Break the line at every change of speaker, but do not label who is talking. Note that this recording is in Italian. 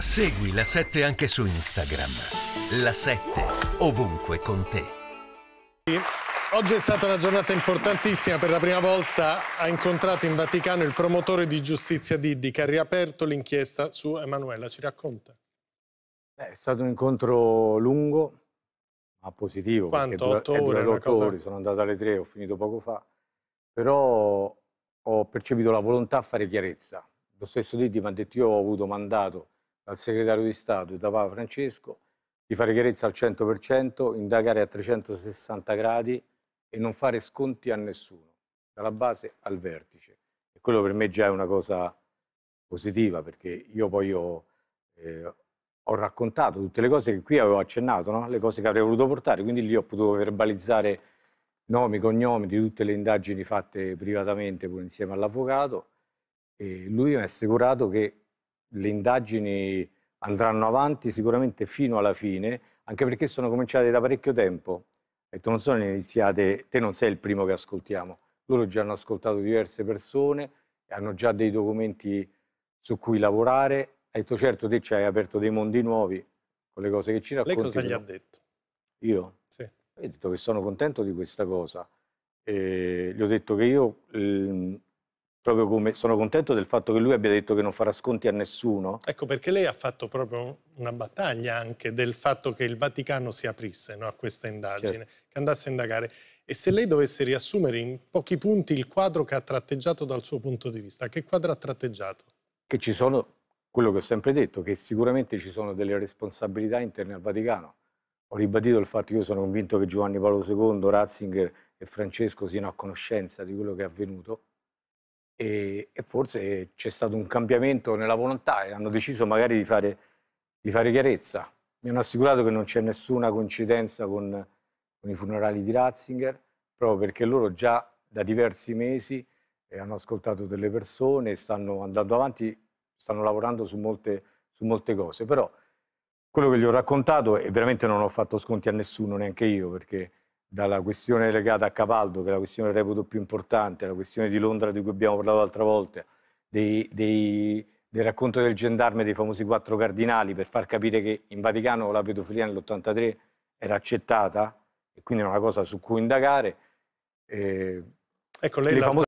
Segui la 7 anche su Instagram. La 7 ovunque con te. Oggi è stata una giornata importantissima, per la prima volta ha incontrato in Vaticano il promotore di giustizia Diddi che ha riaperto l'inchiesta su Emanuela, ci racconta.
È stato un incontro lungo, ma positivo. Quanto? Otto ore? Otto ore, sono andato alle tre, ho finito poco fa. Però ho percepito la volontà a fare chiarezza. Lo stesso Diddi mi ha detto io ho avuto mandato dal segretario di Stato e da Papa Francesco di fare chiarezza al 100%, indagare a 360 gradi e non fare sconti a nessuno, dalla base al vertice. E quello per me già è una cosa positiva, perché io poi ho, eh, ho raccontato tutte le cose che qui avevo accennato, no? le cose che avrei voluto portare, quindi lì ho potuto verbalizzare nomi, cognomi di tutte le indagini fatte privatamente pure insieme all'avvocato e lui mi ha assicurato che le indagini andranno avanti sicuramente fino alla fine, anche perché sono cominciate da parecchio tempo. E tu non sono iniziate, te non sei il primo che ascoltiamo. Loro già hanno ascoltato diverse persone, hanno già dei documenti su cui lavorare. Hai detto certo te ci hai aperto dei mondi nuovi con le cose che ci racconti. Lei cosa gli ha detto? Io? Sì. Ho detto che sono contento di questa cosa. E gli ho detto che io ehm, proprio come sono contento del fatto che lui abbia detto che non farà sconti a nessuno.
Ecco perché lei ha fatto proprio una battaglia anche del fatto che il Vaticano si aprisse no, a questa indagine, certo. che andasse a indagare. E se lei dovesse riassumere in pochi punti il quadro che ha tratteggiato dal suo punto di vista, che quadro ha tratteggiato?
Che ci sono, quello che ho sempre detto, che sicuramente ci sono delle responsabilità interne al Vaticano. Ho ribadito il fatto che io sono convinto che Giovanni Paolo II, Ratzinger e Francesco siano a conoscenza di quello che è avvenuto e, e forse c'è stato un cambiamento nella volontà e hanno deciso magari di fare, di fare chiarezza. Mi hanno assicurato che non c'è nessuna coincidenza con, con i funerali di Ratzinger, proprio perché loro già da diversi mesi eh, hanno ascoltato delle persone, stanno andando avanti, stanno lavorando su molte, su molte cose, però quello che gli ho raccontato e veramente non ho fatto sconti a nessuno, neanche io, perché dalla questione legata a Capaldo, che è la questione reputo più importante, la questione di Londra di cui abbiamo parlato l'altra volta, dei, dei, del racconto del gendarme dei famosi quattro cardinali, per far capire che in Vaticano la pedofilia nell'83 era accettata e quindi era una cosa su cui indagare. Eh,
ecco, lei le famose